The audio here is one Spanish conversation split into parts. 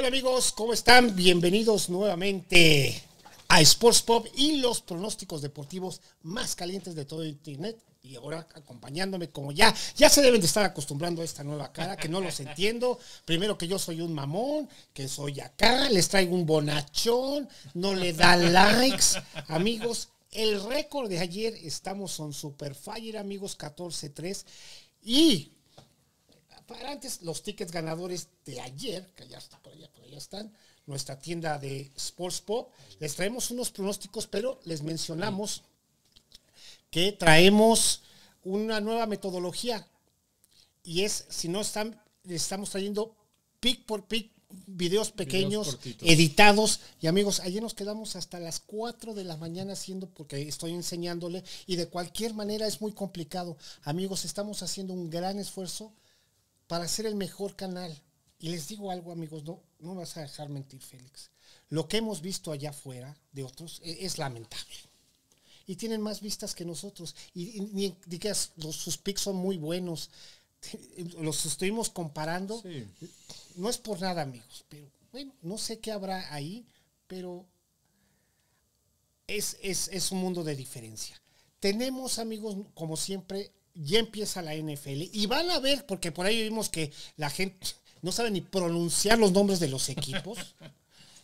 Hola amigos, ¿cómo están? Bienvenidos nuevamente a Sports Pop y los pronósticos deportivos más calientes de todo Internet. Y ahora acompañándome como ya, ya se deben de estar acostumbrando a esta nueva cara, que no los entiendo. Primero que yo soy un mamón, que soy acá, les traigo un bonachón, no le da likes. Amigos, el récord de ayer estamos en Super Fire, amigos, 14-3. Y antes los tickets ganadores de ayer, que ya está por allá, por allá están, nuestra tienda de Sports Pop, les traemos unos pronósticos, pero les mencionamos que traemos una nueva metodología y es, si no están, estamos trayendo pick por pick videos pequeños, editados. Y amigos, ayer nos quedamos hasta las 4 de la mañana haciendo, porque estoy enseñándole, y de cualquier manera es muy complicado. Amigos, estamos haciendo un gran esfuerzo para ser el mejor canal. Y les digo algo, amigos, no, no vas a dejar mentir, Félix. Lo que hemos visto allá afuera de otros e, es, lamentable. Y tienen más vistas que nosotros. Y, ni digas, los, sus pics son muy buenos. Los estuvimos comparando. No es por nada, amigos, pero bueno, no sé qué habrá ahí, pero es, es, es un mundo de diferencia. Tenemos, amigos, como siempre, ya empieza la NFL y van a ver, porque por ahí vimos que la gente no sabe ni pronunciar los nombres de los equipos.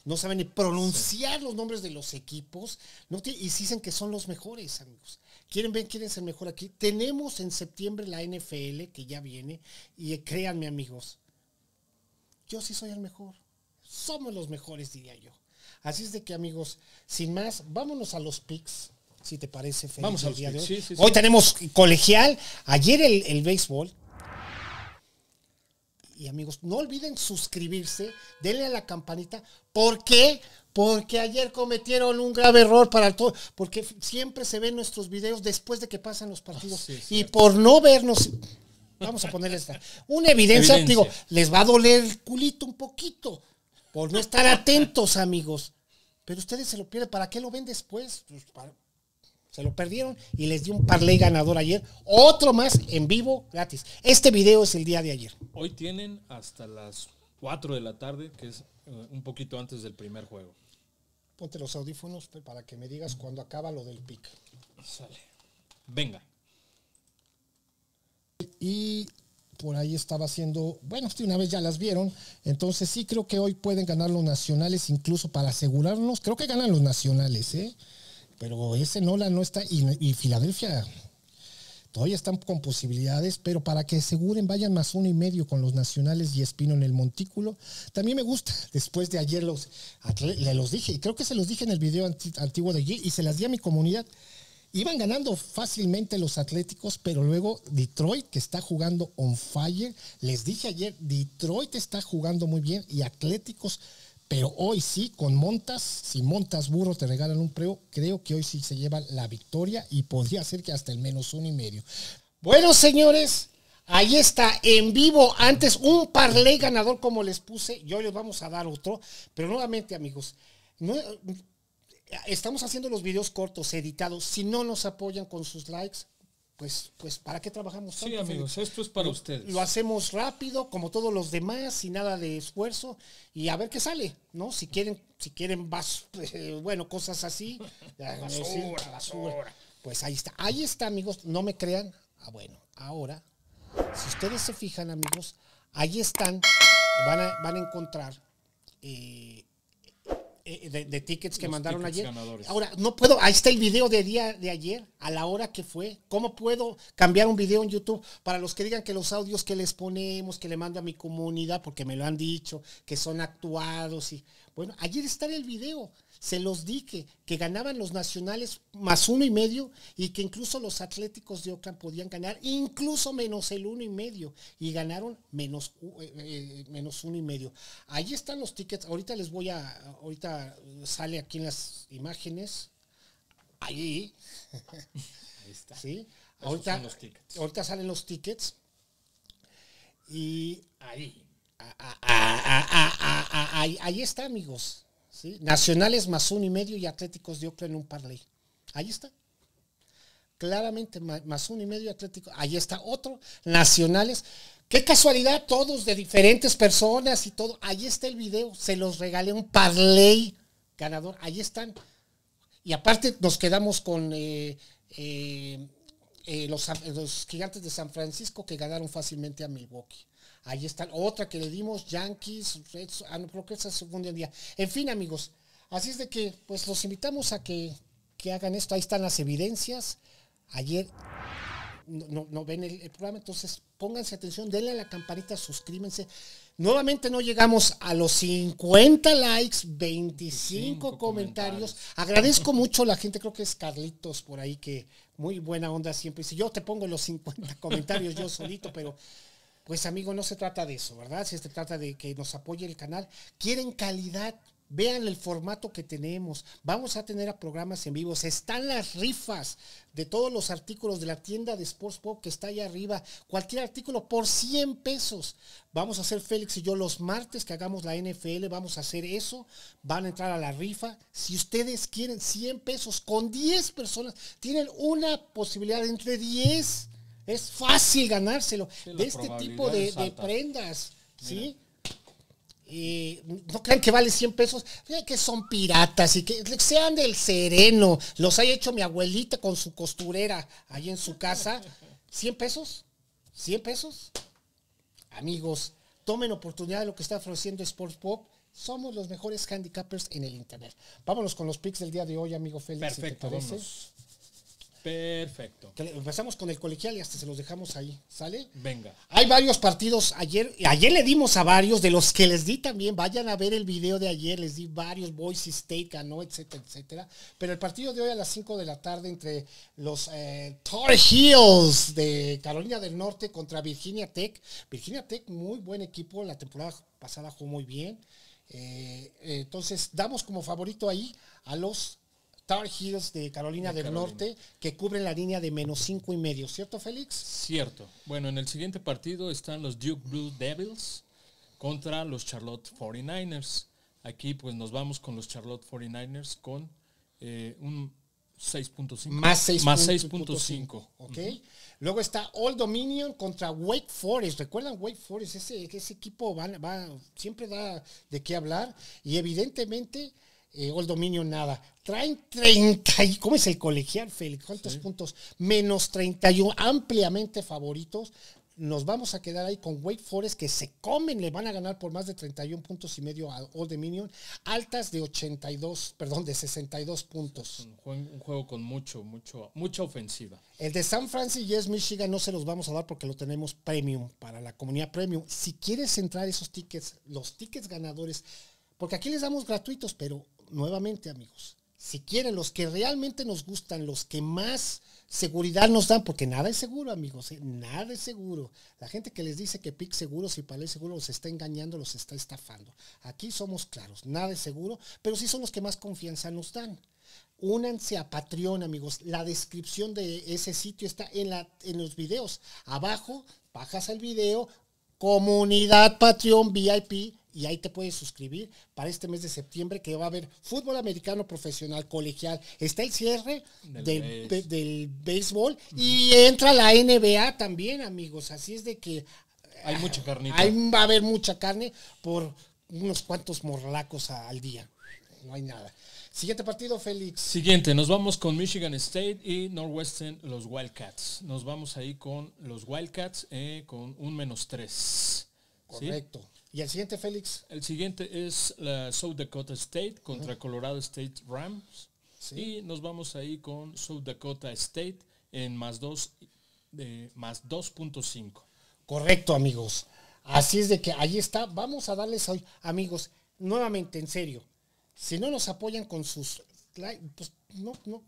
No saben ni pronunciar los nombres de los equipos. No y dicen que son los mejores, amigos. Quieren ver, quién es el mejor aquí. Tenemos en septiembre la NFL que ya viene. Y eh, créanme, amigos, yo sí soy el mejor. Somos los mejores, diría yo. Así es de que, amigos, sin más, vámonos a los picks si te parece, Vamos día de hoy. hoy tenemos colegial, ayer el, béisbol. Y amigos, no olviden suscribirse, denle a la campanita. ¿Por qué? Porque ayer cometieron un grave error para todo. Porque siempre se ven nuestros videos después de que pasan los partidos. Ah, y por no vernos, vamos a ponerles Una evidencia, digo, les va a doler el culito un poquito por no estar atentos, amigos. Pero ustedes se lo pierden. ¿Para qué lo ven después? Pues, se lo perdieron y les di un parlay ganador ayer. Otro más en vivo gratis. Este video es el día de ayer. Hoy tienen hasta las 4 de la tarde, que es eh, un poquito antes del primer juego. Ponte los audífonos para que me digas cuando acaba lo del pick. Sale. Venga. Y por ahí estaba haciendo, bueno, una vez ya las vieron, entonces sí creo que hoy pueden ganar los nacionales, incluso para asegurarnos, creo que ganan los nacionales, ¿eh? pero ese Nola no está, y, Filadelfia todavía están con posibilidades, pero para que aseguren vayan más uno y medio con los nacionales y Espino en el montículo. También me gusta, después de ayer los, le los dije, y creo que se los dije en el video antiguo de Gil y se las di a mi comunidad. Iban ganando fácilmente los Atléticos, pero luego Detroit, que está jugando on fire, les dije ayer, Detroit está jugando muy bien y Atléticos pero hoy sí, con montas, si montas burro te regalan un preo, creo que hoy sí se lleva la victoria y podría ser que hasta el menos uno y medio. Bueno, señores, ahí está en vivo. Antes un parlay ganador como les puse, yo les vamos a dar otro. Pero nuevamente, amigos, no, estamos haciendo los videos cortos, editados. Si no nos apoyan con sus likes, pues, pues, ¿para qué trabajamos tanto? Sí, amigos, esto es para ustedes. Lo hacemos rápido, como todos los demás, sin nada de esfuerzo, y a ver qué sale, ¿no? Si quieren, si quieren, vas, bueno, cosas así. Pues ahí está, ahí está, amigos, no me crean. Ah, bueno, ahora, si ustedes se fijan, amigos, ahí están, van a, encontrar eh, eh, de, tickets que mandaron ayer. Ahora, no puedo, ahí está el video de día de ayer, a la hora que fue. ¿Cómo puedo cambiar un video en YouTube? Para los que digan que los audios que les ponemos, que le mando a mi comunidad, porque me lo han dicho, que son actuados y bueno, ayer está el video, se los dije, que ganaban los nacionales más uno y medio y que incluso los atléticos de Oakland podían ganar incluso menos el uno y medio y ganaron menos, eh, eh, menos uno y medio. Ahí están los tickets, ahorita les voy a, ahorita sale aquí en las imágenes, ahí, ahí está. Ahorita, ahorita salen los tickets y ahí. Ah, ah, ah, ahí, está, amigos. Nacionales más un y medio y Atléticos de en un parley Ahí está. Claramente más un y medio Atlético. Ahí está otro. Nacionales. Qué casualidad, todos de diferentes personas y todo. Ahí está el video. Se los regalé un parley ganador. Ahí están. Y aparte nos quedamos con eh, eh, eh, los, los gigantes de San Francisco que ganaron fácilmente a Milwaukee. Ahí está otra que le dimos, Yankees, ah, creo que esa es el segundo día. En fin, amigos, así es de que pues los invitamos a que, que hagan esto. Ahí están las evidencias. Ayer no, ven el, programa, entonces pónganse atención, denle a la campanita, suscríbanse. Nuevamente no llegamos a los 50 likes, 25 comentarios. Agradezco mucho a la gente, creo que es Carlitos por ahí, que muy buena onda siempre dice, yo te pongo los 50 comentarios yo solito, pero pues amigo, no se trata de eso, ¿verdad? Si se trata de que nos apoye el canal. Quieren calidad. Vean el formato que tenemos. Vamos a tener a programas en vivo. Están las rifas de todos los artículos de la tienda de Sports Pop que está ahí arriba. Cualquier artículo por 100 pesos. Vamos a hacer Félix y yo los martes que hagamos la NFL. Vamos a hacer eso. Van a entrar a la rifa. Si ustedes quieren 100 pesos con 10 personas, tienen una posibilidad entre 10 es fácil ganárselo de este tipo de, prendas, ¿sí? no crean que vale 100 pesos, que son piratas y que sean del sereno. Los ha hecho mi abuelita con su costurera ahí en su casa. 100 pesos, 100 pesos. Amigos, tomen oportunidad de lo que está ofreciendo Sports Pop. Somos los mejores handicappers en el Internet. Vámonos con los pics del día de hoy, amigo Félix. Perfecto, Perfecto. empezamos con el colegial y hasta se los dejamos ahí. ¿Sale? Venga. Hay varios partidos. Ayer, ayer le dimos a varios, de los que les di también. Vayan a ver el video de ayer. Les di varios. Boise State ganó, etcétera, etcétera. Pero el partido de hoy a las 5 de la tarde entre los eh, Tar de Carolina del Norte contra Virginia Tech. Virginia Tech, muy buen equipo. La temporada pasada jugó muy bien. Eh, eh, entonces, damos como favorito ahí a los Tar Heels de Carolina del Norte, que cubre la línea de menos cinco y medio, ¿cierto, Félix? Cierto. Bueno, en el siguiente partido están los Duke Blue Devils contra los Charlotte 49ers. Aquí pues nos vamos con los Charlotte 49ers con eh, un 6.5. Más 6.5. Ok. Luego está All Dominion contra Wake Forest. ¿Recuerdan Wake Forest? Ese, ese equipo siempre da de qué hablar. Y evidentemente eh, Old Dominion nada. Traen 30, y, ¿cómo es el colegial, Félix? ¿Cuántos puntos? Menos 31, ampliamente favoritos. Nos vamos a quedar ahí con Wake Forest que se comen, le van a ganar por más de 31 puntos y medio a Old Dominion, altas de 82, perdón, de 62 puntos. un, juego, con mucho, mucho, mucha ofensiva. El de San Francisco y es Michigan no se los vamos a dar porque lo tenemos premium para la comunidad premium. Si quieres entrar esos tickets, los tickets ganadores, porque aquí les damos gratuitos, pero nuevamente amigos, si quieren, los que realmente nos gustan, los que más seguridad nos dan, porque nada es seguro, amigos, ¿eh? nada es seguro. La gente que les dice que PIC seguros y Palé seguro los está engañando, los está estafando. Aquí somos claros, nada es seguro, pero sí son los que más confianza nos dan. Únanse a Patreon, amigos. La descripción de ese sitio está en, la, en los videos. Abajo, bajas el video, comunidad Patreon VIP y ahí te puedes suscribir para este mes de septiembre que va a haber fútbol americano profesional, colegial. Está el cierre del, béisbol y entra la NBA también, amigos. Así es de que... Hay mucha carne va a haber mucha carne por unos cuantos morlacos al día. No hay nada. Siguiente partido, Félix. Siguiente, nos vamos con Michigan State y Northwestern, los Wildcats. Nos vamos ahí con los Wildcats eh, con un menos tres. Correcto. ¿Y el siguiente, Félix? El siguiente es la South Dakota State contra Colorado State Rams. Y nos vamos ahí con South Dakota State en más 2 de más 2.5. Correcto, amigos. Así es de que ahí está. Vamos a darles hoy, amigos, nuevamente en serio. Si no nos apoyan con sus pues no, no,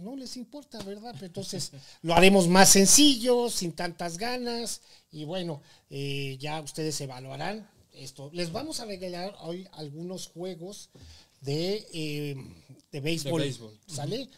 no les importa, ¿verdad? entonces lo haremos más sencillo, sin tantas ganas, y bueno, eh, ya ustedes evaluarán esto. Les vamos a regalar hoy algunos juegos de, eh, béisbol, ¿sale?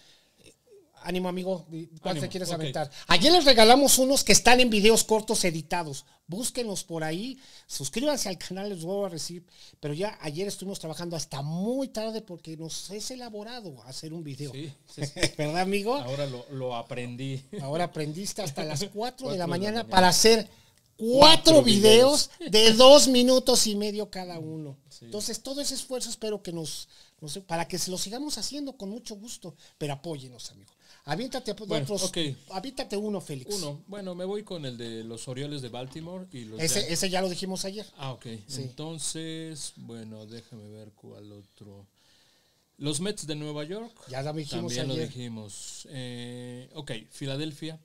Ánimo, amigo, ¿cuál te quieres aventar? Ayer les regalamos unos que están en videos cortos editados. Búsquenlos por ahí, suscríbanse al canal, les voy a recibir. Pero ya ayer estuvimos trabajando hasta muy tarde porque nos es elaborado hacer un video. ¿Verdad, amigo? Ahora lo, aprendí. Ahora aprendiste hasta las 4, de, la mañana para hacer cuatro videos de dos minutos y medio cada uno. Entonces, todo ese esfuerzo espero que nos, nos, para que se lo sigamos haciendo con mucho gusto, pero apóyenos, amigos. Aviéntate, uno, Félix. Uno. Bueno, me voy con el de los Orioles de Baltimore. y los ese, ya lo dijimos ayer. Ah, ok. Entonces, bueno, déjame ver cuál otro. Los Mets de Nueva York. Ya lo dijimos También lo dijimos. Eh, ok, Filadelfia.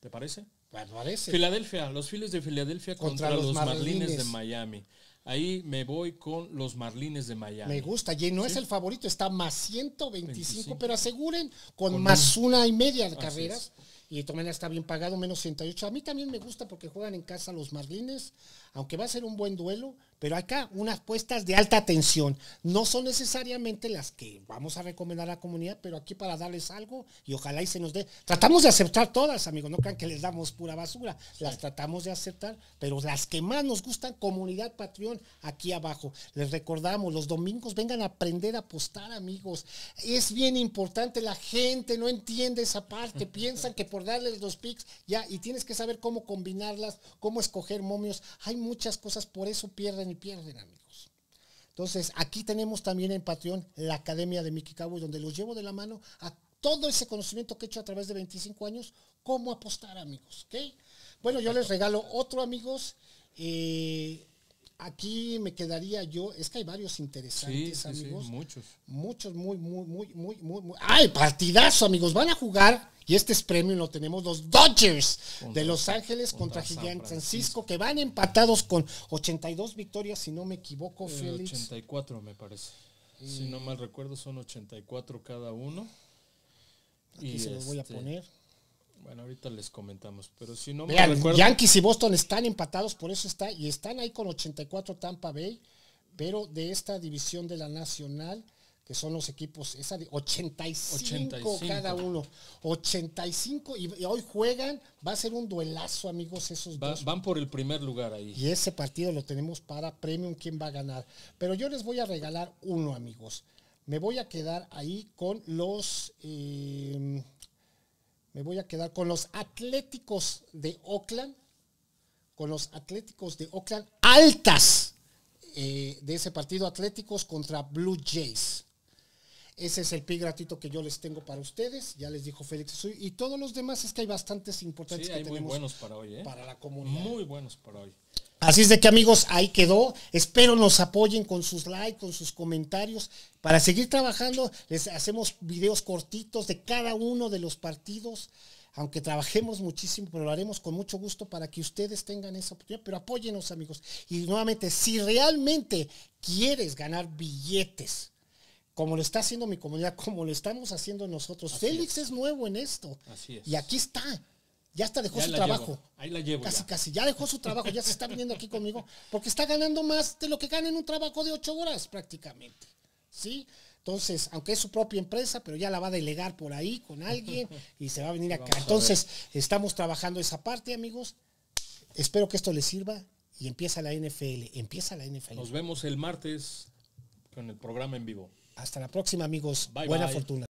¿Te parece? Bueno, parece. Filadelfia, los Phillies de Filadelfia contra, los, Marlines de Miami. Ahí me voy con los Marlines de Miami. Me gusta. Y no es el favorito, está más 125, pero aseguren con, más una y media de carreras. Y Tomena está bien pagado, menos 68. A mí también me gusta porque juegan en casa los Marlines, aunque va a ser un buen duelo. Pero acá unas puestas de alta tensión. No son necesariamente las que vamos a recomendar a la comunidad, pero aquí para darles algo y ojalá y se nos dé. Tratamos de aceptar todas, amigos. No crean que les damos pura basura. Las tratamos de aceptar, pero las que más nos gustan, comunidad Patreon, aquí abajo. Les recordamos, los domingos vengan a aprender a apostar, amigos. Es bien importante. La gente no entiende esa parte. Piensan que por darles los pics, ya, y tienes que saber cómo combinarlas, cómo escoger momios. Hay muchas cosas, por eso pierden y pierden amigos Entonces, aquí tenemos también en Patreon la Academia de Mickey Cowboy, donde los llevo de la mano a todo ese conocimiento que he hecho a través de 25 años, cómo apostar, amigos. ¿okay? Bueno, yo les regalo otro, amigos. Eh, Aquí me quedaría yo, es que hay varios interesantes, amigos. Sí, muchos. Muchos, muy, muy, muy, muy, muy, muy. ¡Ay, partidazo, amigos! Van a jugar, y este es premio, lo tenemos los Dodgers de Los Ángeles contra, contra Francisco, que van empatados con 82 victorias, si no me equivoco, eh, Félix. 84, me parece. Si no eh. mal recuerdo, son 84 cada uno. Aquí y se los voy a este, poner. Bueno, ahorita les comentamos, pero si no me me recuerdo... Yankees y Boston están empatados, por eso está, y están ahí con 84 Tampa Bay, pero de esta división de la Nacional, que son los equipos, esa de 85, cada uno, 85, y, hoy juegan, va a ser un duelazo, amigos, esos dos. Van por el primer lugar ahí. Y ese partido lo tenemos para Premium, quién va a ganar. Pero yo les voy a regalar uno, amigos. Me voy a quedar ahí con los... Eh, me voy a quedar con los Atléticos de Oakland. Con los Atléticos de Oakland. Altas eh, de ese partido. Atléticos contra Blue Jays. Ese es el pi gratito que yo les tengo para ustedes. Ya les dijo Félix. Y todos los demás es que hay bastantes importantes que tenemos muy buenos para hoy. ¿eh? Para la comunidad. Muy buenos para hoy. Así es de que amigos, ahí quedó. Espero nos apoyen con sus likes, con sus comentarios. Para seguir trabajando, les hacemos videos cortitos de cada uno de los partidos. Aunque trabajemos muchísimo, pero lo haremos con mucho gusto para que ustedes tengan esa oportunidad. Pero apóyenos amigos. Y nuevamente, si realmente quieres ganar billetes, como lo está haciendo mi comunidad, como lo estamos haciendo nosotros, Félix es. es nuevo en esto. Así es. Y aquí está ya hasta dejó su trabajo. Ahí la llevo. Casi, casi, ya dejó su trabajo, ya se está viniendo aquí conmigo, porque está ganando más de lo que gana en un trabajo de ocho horas prácticamente. ¿Sí? Entonces, aunque es su propia empresa, pero ya la va a delegar por ahí con alguien y se va a venir acá. Entonces, estamos trabajando esa parte, amigos. Espero que esto les sirva y empieza la NFL. Empieza la NFL. Nos vemos el martes con el programa en vivo. Hasta la próxima, amigos. Buena fortuna.